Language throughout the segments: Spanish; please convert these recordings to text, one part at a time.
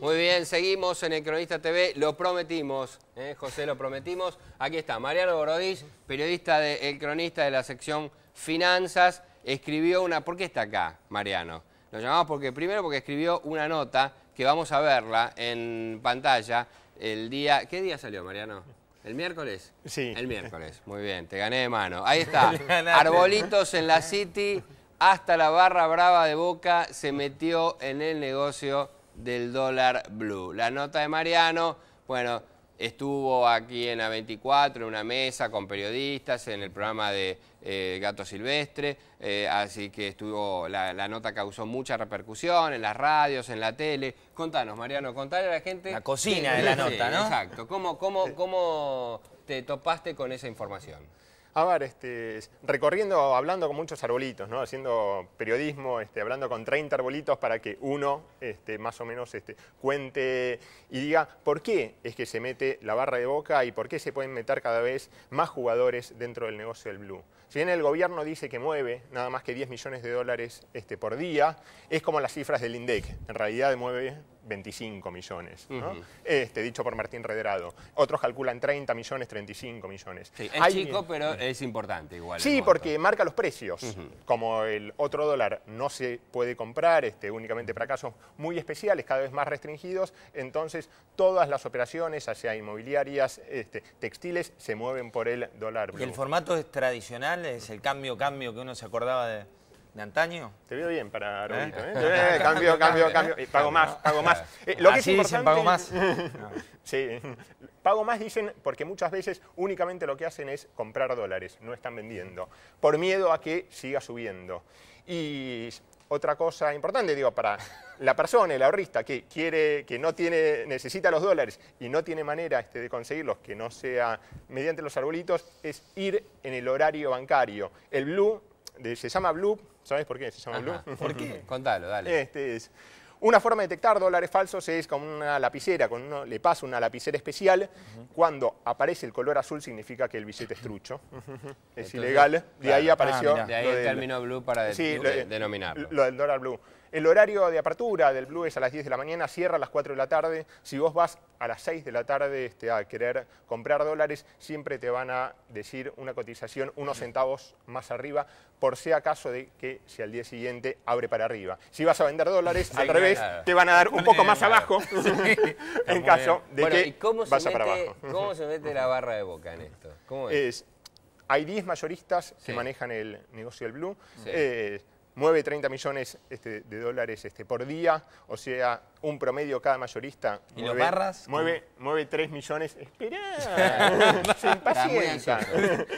Muy bien, seguimos en el Cronista TV, lo prometimos, ¿eh? José, lo prometimos. Aquí está, Mariano Borodís, periodista de El Cronista de la sección Finanzas, escribió una... ¿Por qué está acá, Mariano? Lo llamamos porque primero porque escribió una nota que vamos a verla en pantalla el día... ¿Qué día salió, Mariano? ¿El miércoles? Sí. El miércoles, muy bien, te gané de mano. Ahí está, arbolitos en la City, hasta la barra brava de Boca se metió en el negocio del dólar blue. La nota de Mariano, bueno, estuvo aquí en A24, en una mesa con periodistas, en el programa de eh, Gato Silvestre, eh, así que estuvo la, nota causó mucha repercusión en las radios, en la tele. Contanos, Mariano, contale a la gente... La cocina de la nota, ¿no? Exacto. ¿Cómo, cómo te topaste con esa información? A ver, este, recorriendo, hablando con muchos arbolitos, ¿no? haciendo periodismo, este, hablando con 30 arbolitos para que uno este, más o menos cuente y diga por qué es que se mete la barra de boca y por qué se pueden meter cada vez más jugadores dentro del negocio del blue. Si bien el gobierno dice que mueve nada más que 10 millones de dólares por día, es como las cifras del INDEC, en realidad mueve 25 millones, este, dicho por Martín Rederado. Otros calculan 30 millones, 35 millones. Sí, es chico, pero es importante igual. Sí, porque marca los precios. Como el otro dólar no se puede comprar, este, únicamente para casos muy especiales, cada vez más restringidos, entonces todas las operaciones, sea inmobiliarias, este, textiles, se mueven por el dólar ¿Y el formato es tradicional? ¿Es el cambio-cambio que uno se acordaba de...? de antaño. Te veo bien para Arbolito, ¿Eh? ¿eh? ¿eh? cambio, cambio, cambio. pago más, pago más. Eh, lo dicen, pago más. Ah. sí, pago más dicen porque muchas veces únicamente lo que hacen es comprar dólares, no están vendiendo, por miedo a que siga subiendo. Y otra cosa importante, digo, para la persona, el ahorrista, que quiere, que no tiene, necesita los dólares y no tiene manera este, de conseguirlos que no sea mediante los arbolitos, es ir en el horario bancario. El blue se llama Blue. ¿Sabes por qué se llama Blue? ¿Por qué? Contalo, dale. Este es. Una forma de detectar dólares falsos es con una lapicera, con uno, le pasa una lapicera especial. Cuando aparece el color azul significa que el billete es trucho. es ilegal. De ahí apareció. Ah, de ahí el término blue para denominarlo. Lo del dólar blue. El horario de apertura del Blue es a las 10 de la mañana, cierra a las 4 de la tarde. Si vos vas a las 6 de la tarde este, a querer comprar dólares, siempre te van a decir una cotización unos centavos más arriba, por si acaso de que si al día siguiente abre para arriba. Si vas a vender dólares, a al revés, te van a dar un poco más abajo, en caso de que a para abajo. ¿Cómo se mete la barra de boca en esto? es? hay 10 mayoristas que manejan el negocio del Blue. Eh, Mueve 30 millones este, de dólares este, por día, o sea, un promedio cada mayorista. ¿Y mueve, los barras? Mueve, mueve 3 millones. ¡Esperá! sin paciencia.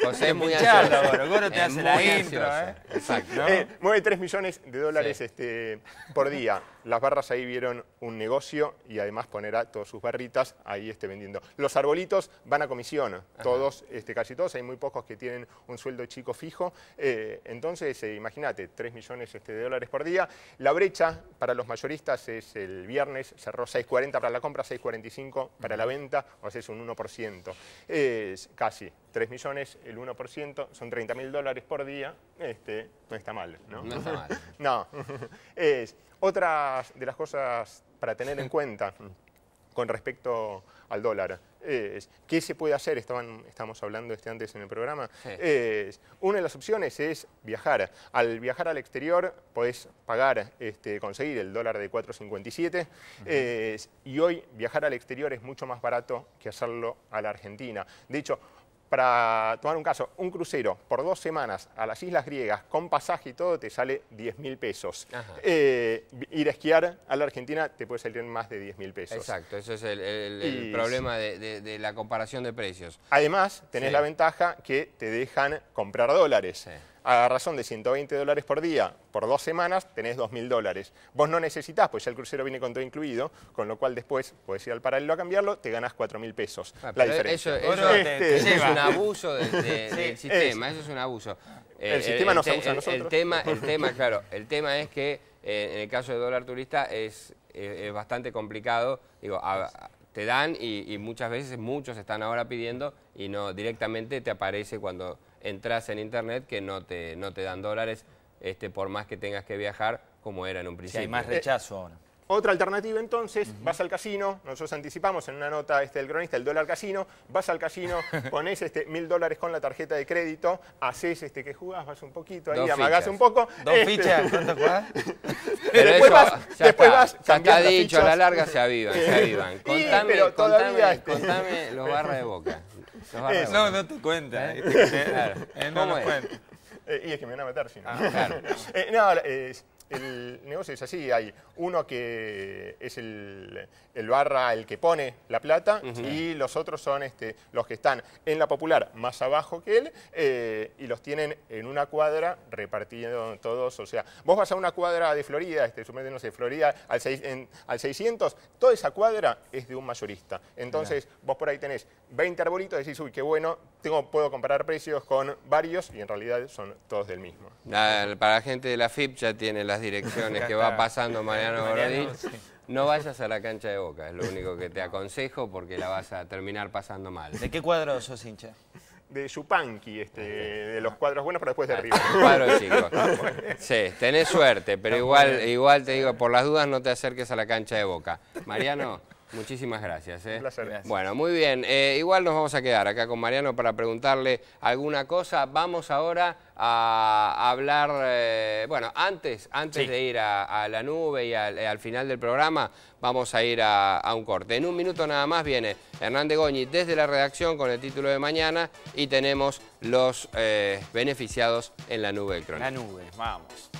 José es muy ansioso. Goro te hace la intro, ¿eh? Exacto. mueve eh, 3 millones de dólares este, por día. Las barras ahí vieron un negocio y además ponerá todas sus barritas ahí este, vendiendo. Los arbolitos van a comisión, todos, este, casi todos. Hay muy pocos que tienen un sueldo chico fijo. Eh, entonces, imagínate, 3 millones este, de dólares por día. La brecha para los mayoristas es el viernes, cerró 6.40 para la compra, 6.45 para la venta, o sea, es un 1%. Es casi 3 millones, el 1%, son 30 mil dólares por día, este, no está mal, ¿no? No está mal. no. Es, otras de las cosas para tener en cuenta con respecto al dólar. ¿Qué se puede hacer? Estaban, estamos hablando este antes en el programa. una de las opciones es viajar. Al viajar al exterior podés pagar, este, conseguir el dólar de 4.57 y hoy viajar al exterior es mucho más barato que hacerlo a la Argentina. De hecho, para tomar un caso, un crucero por dos semanas a las Islas Griegas con pasaje y todo te sale 10 mil pesos. Eh, ir a esquiar a la Argentina te puede salir más de 10 mil pesos. Exacto, ese es el, problema de, la comparación de precios. Además, tenés la ventaja que te dejan comprar dólares a razón de 120 dólares por día, por dos semanas, tenés 2.000 dólares. Vos no necesitas, pues ya el crucero viene con todo incluido, con lo cual después podés ir al paralelo a cambiarlo, te ganás 4.000 pesos. Ah, la diferencia. Eso, este, es un abuso del sistema, eso es un abuso. Eh, el sistema no se abusa a nosotros. El tema, el tema, claro, el tema es que eh, en el caso de dólar turista es, bastante complicado, digo, te dan y, y muchas veces muchos están ahora pidiendo y no directamente te aparece cuando entras en internet que no te, no te dan dólares este, por más que tengas que viajar como era en un principio. Sí, hay más eh, rechazo ahora. Otra alternativa entonces, vas al casino, nosotros anticipamos en una nota este, del cronista el dólar casino, vas al casino, pones este, mil dólares con la tarjeta de crédito, haces este, que jugás, vas un poquito, ahí amagás un poco. Dos este, fichas, ¿cuánto jugás? Pero después vas, dicho, a la larga se avivan, se avivan. Contame, contame este, los de boca no, no te cuenta. ¿Eh? no me Cuenta. Eh, y es que me van a matar si no. Ah, eh, no, el negocio es así, hay uno que es el, barra, el que pone la plata, y los otros son este, los que están en la popular más abajo que él, eh, y los tienen en una cuadra repartiendo todos, o sea, vos vas a una cuadra de Florida, este, no Florida al, seis, en, al 600, toda esa cuadra es de un mayorista. Entonces, vos por ahí tenés 20 arbolitos, decís, uy, qué bueno, tengo, puedo comparar precios con varios, y en realidad son todos del mismo. para la gente de la FIP ya tiene las direcciones que va pasando eh, Mariano Gordi, no vayas a la cancha de Boca, es lo único que te aconsejo porque la vas a terminar pasando mal. ¿De qué cuadro sos hincha? de Chupanqui, este, de los cuadros buenos, para después de arriba. Sí, tenés suerte, pero igual, igual te digo, por las dudas no te acerques a la cancha de Boca. Mariano, Muchísimas gracias, eh. Un placer. Gracias. Bueno, muy bien. Eh, igual nos vamos a quedar acá con Mariano para preguntarle alguna cosa. Vamos ahora a hablar, eh, bueno, antes, antes de ir a, la nube y al, final del programa, vamos a ir a, un corte. En un minuto nada más viene Hernández Goñi desde la redacción con el título de mañana y tenemos los beneficiados en la nube electrónica. La nube, vamos.